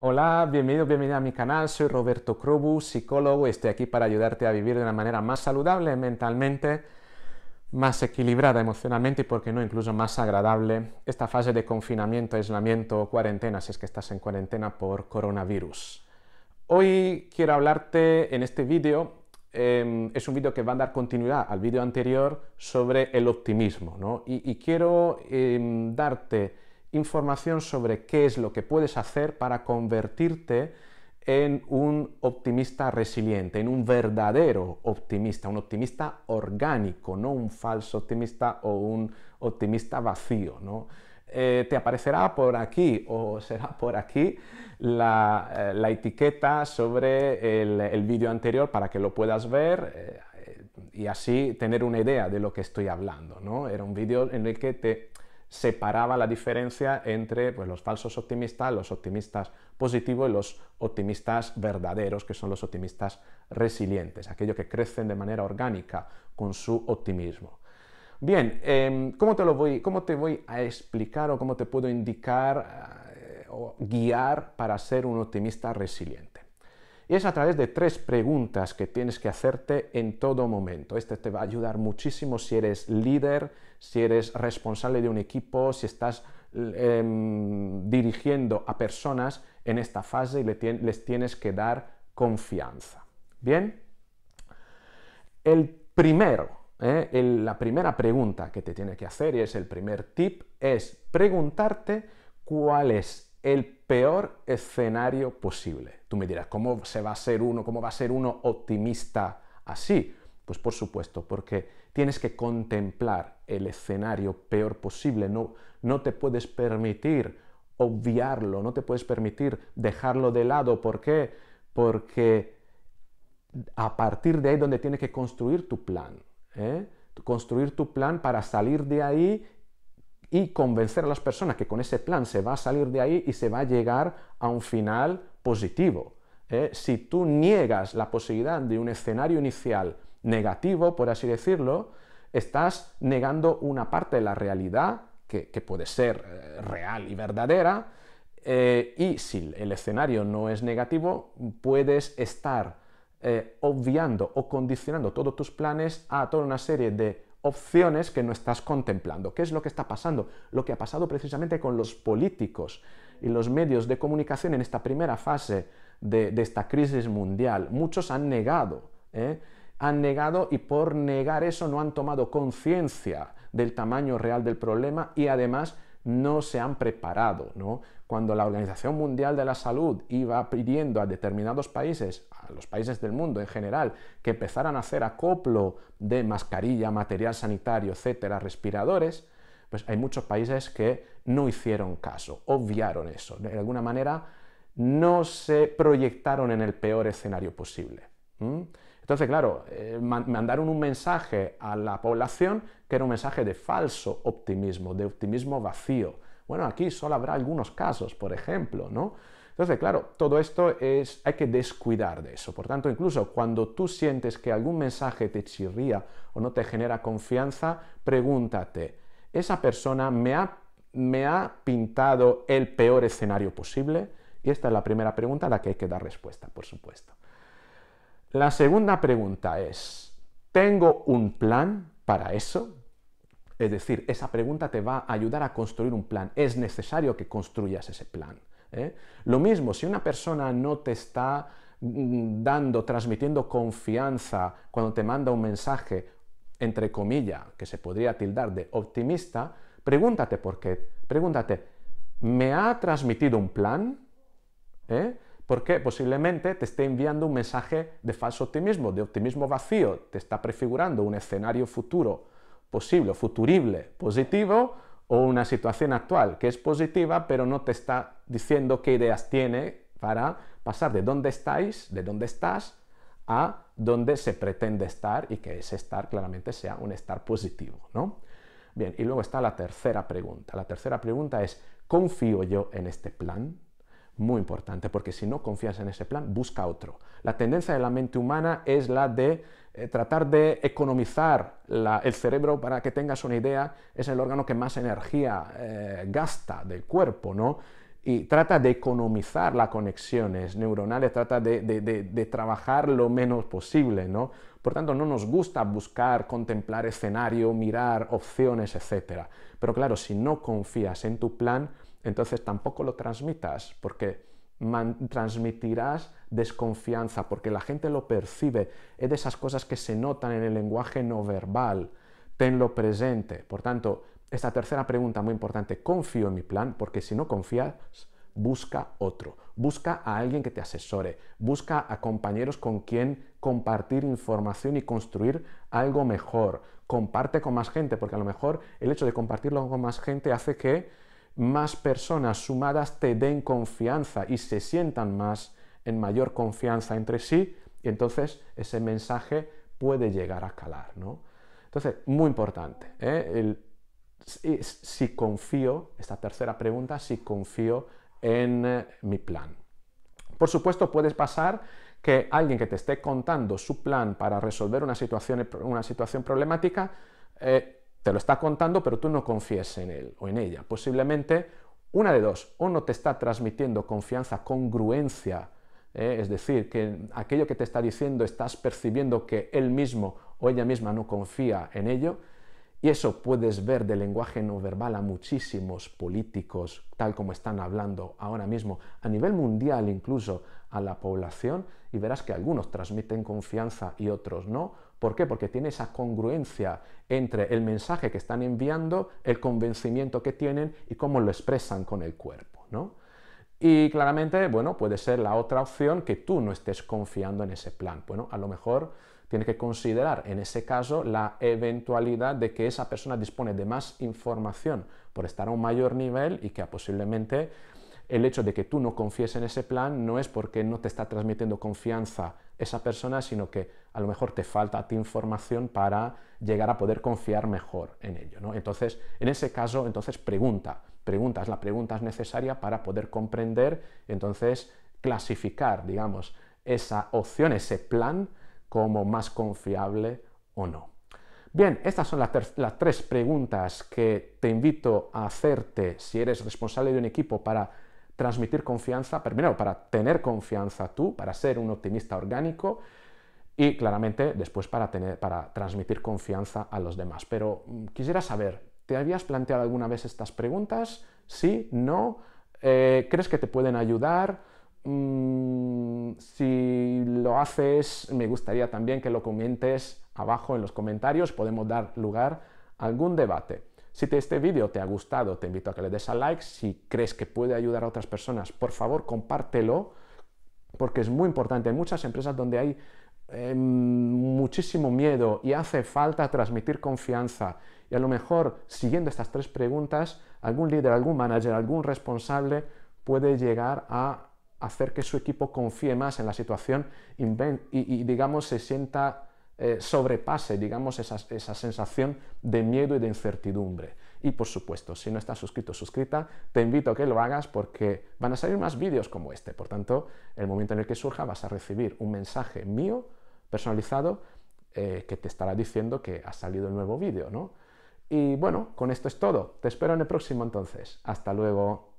Hola, bienvenido, bienvenida a mi canal. Soy Roberto Crobu, psicólogo, y estoy aquí para ayudarte a vivir de una manera más saludable mentalmente, más equilibrada emocionalmente y, por qué no, incluso más agradable esta fase de confinamiento, aislamiento o cuarentena, si es que estás en cuarentena por coronavirus. Hoy quiero hablarte en este vídeo, em, es un vídeo que va a dar continuidad al vídeo anterior sobre el optimismo, ¿no? y, quiero em, darte información sobre qué es lo que puedes hacer para convertirte en un optimista resiliente, en un verdadero optimista, un optimista orgánico, no un falso optimista o un optimista vacío. Eh, te aparecerá por aquí o será por aquí la, eh, etiqueta sobre el, vídeo anterior para que lo puedas ver eh, y así tener una idea de lo que estoy hablando. Era un vídeo en el que te separaba la diferencia entre pues, los falsos optimistas, los optimistas positivos y los optimistas verdaderos, que son los optimistas resilientes, aquellos que crecen de manera orgánica con su optimismo. Bien, em, ¿cómo, te lo voy, ¿cómo te voy a explicar o cómo te puedo indicar eh, o guiar para ser un optimista resiliente? Y es a través de tres preguntas que tienes que hacerte en todo momento. Este te va a ayudar muchísimo si eres líder, si eres responsable de un equipo, si estás em, dirigiendo a personas en esta fase y les tienes que dar confianza. Bien, el primero, eh, la primera pregunta que te tiene que hacer y es el primer tip es preguntarte cuál es el peor escenario posible. Tú me dirás, ¿cómo se va a ser uno, cómo va a ser uno optimista así? Pues por supuesto, porque tienes que contemplar el escenario peor posible, no, no te puedes permitir obviarlo, no te puedes permitir dejarlo de lado. ¿Por qué? Porque a partir de ahí donde tienes que construir tu plan. ¿eh? Construir tu plan para salir de ahí y convencer a las personas que con ese plan se va a salir de ahí y se va a llegar a un final positivo. Eh, si tú niegas la posibilidad de un escenario inicial negativo, por así decirlo, estás negando una parte de la realidad que, puede ser eh, real y verdadera, eh, y si el escenario no es negativo, puedes estar obviando o condicionando todos tus planes a toda una serie de opciones que no estás contemplando. ¿Qué es lo que está pasando? Lo que ha pasado precisamente con los políticos y los medios de comunicación en esta primera fase de, esta crisis mundial. Muchos han negado, ¿eh? han negado y por negar eso no han tomado conciencia del tamaño real del problema y además no se han preparado, ¿no? cuando la Organización Mundial de la Salud iba pidiendo a determinados países, a los países del mundo en general, que empezaran a hacer acoplo de mascarilla, material sanitario, etcétera, respiradores, pues hay muchos países que no hicieron caso, obviaron eso. De alguna manera, no se proyectaron en el peor escenario posible. Entonces, claro, eh, mandaron un mensaje a la población que era un mensaje de falso optimismo, de optimismo vacío, bueno, aquí solo habrá algunos casos, por ejemplo, ¿no? Entonces, claro, todo esto es, hay que descuidar de eso. Por tanto, incluso cuando tú sientes que algún mensaje te chirría o no te genera confianza, pregúntate, ¿esa persona me ha, me ha pintado el peor escenario posible? Y esta es la primera pregunta a la que hay que dar respuesta, por supuesto. La segunda pregunta es, ¿tengo un plan para eso? Es decir, esa pregunta te va a ayudar a construir un plan. Es necesario que construyas ese plan. ¿eh? Lo mismo, si una persona no te está mm, dando, transmitiendo confianza cuando te manda un mensaje, entre comillas, que se podría tildar de optimista, pregúntate por qué. Pregúntate, ¿me ha transmitido un plan? ¿Eh? Porque posiblemente te esté enviando un mensaje de falso optimismo, de optimismo vacío, te está prefigurando un escenario futuro posible, futurible, positivo, o una situación actual que es positiva, pero no te está diciendo qué ideas tiene para pasar de dónde estáis, de dónde estás, a dónde se pretende estar y que ese estar claramente sea un estar positivo, ¿no? Bien, y luego está la tercera pregunta. La tercera pregunta es, ¿confío yo en este plan? muy importante, porque si no confías en ese plan, busca otro. La tendencia de la mente humana es la de eh, tratar de economizar el cerebro para que tengas una idea, es el órgano que más energía eh, gasta del cuerpo, ¿no? Y trata de economizar las conexiones neuronales, trata de, de trabajar lo menos posible, ¿no? Por tanto, no nos gusta buscar, contemplar escenario, mirar opciones, etc. Pero claro, si no confías en tu plan, entonces tampoco lo transmitas, porque transmitirás desconfianza, porque la gente lo percibe. Es de esas cosas que se notan en el lenguaje no verbal. Tenlo presente. Por tanto, esta tercera pregunta muy importante, confío en mi plan, porque si no confías, busca otro, busca a alguien que te asesore, busca a compañeros con quien compartir información y construir algo mejor. Comparte con más gente, porque a lo mejor el hecho de compartirlo con más gente hace que más personas sumadas te den confianza y se sientan más en mayor confianza entre sí, y entonces ese mensaje puede llegar a calar, ¿no? Entonces, muy importante, ¿eh? si confío, esta tercera pregunta, si confío en eh, mi plan. Por supuesto, puede pasar que alguien que te esté contando su plan para resolver una situación, problemática, eh, te lo está contando, pero tú no confíes en él o en ella. Posiblemente una de dos, o no te está transmitiendo confianza, congruencia, eh, es decir, que aquello que te está diciendo estás percibiendo que él mismo o ella misma no confía en ello, y eso puedes ver del lenguaje no verbal a muchísimos políticos, tal como están hablando ahora mismo, a nivel mundial incluso, a la población, y verás que algunos transmiten confianza y otros no. ¿Por qué? Porque tiene esa congruencia entre el mensaje que están enviando, el convencimiento que tienen y cómo lo expresan con el cuerpo, ¿no? Y claramente, bueno, puede ser la otra opción que tú no estés confiando en ese plan. Bueno, a lo mejor tienes que considerar en ese caso la eventualidad de que esa persona dispone de más información por estar a un mayor nivel y que posiblemente el hecho de que tú no confíes en ese plan no es porque no te está transmitiendo confianza esa persona, sino que a lo mejor te falta a ti información para llegar a poder confiar mejor en ello. ¿no? Entonces, en ese caso, entonces pregunta, preguntas, la pregunta es necesaria para poder comprender, entonces clasificar, digamos, esa opción, ese plan, como más confiable o no. Bien, estas son las, tres preguntas que te invito a hacerte si eres responsable de un equipo para transmitir confianza, primero para tener confianza tú, para ser un optimista orgánico y claramente después para, tener, para transmitir confianza a los demás. Pero mm, quisiera saber, ¿te habías planteado alguna vez estas preguntas? ¿Sí? ¿No? Eh, ¿Crees que te pueden ayudar? Mm, si lo haces, me gustaría también que lo comentes abajo en los comentarios, podemos dar lugar a algún debate. Si este vídeo te ha gustado, te invito a que le des a like. Si crees que puede ayudar a otras personas, por favor, compártelo, porque es muy importante. Hay muchas empresas donde hay em, muchísimo miedo y hace falta transmitir confianza. Y a lo mejor, siguiendo estas tres preguntas, algún líder, algún manager, algún responsable puede llegar a hacer que su equipo confíe más en la situación y, y digamos, se sienta eh, sobrepase, digamos, esa, sensación de miedo y de incertidumbre. Y por supuesto, si no estás suscrito o suscrita, te invito a que lo hagas porque van a salir más vídeos como este. Por tanto, el momento en el que surja vas a recibir un mensaje mío personalizado eh, que te estará diciendo que ha salido el nuevo vídeo, ¿no? Y bueno, con esto es todo. Te espero en el próximo entonces. Hasta luego.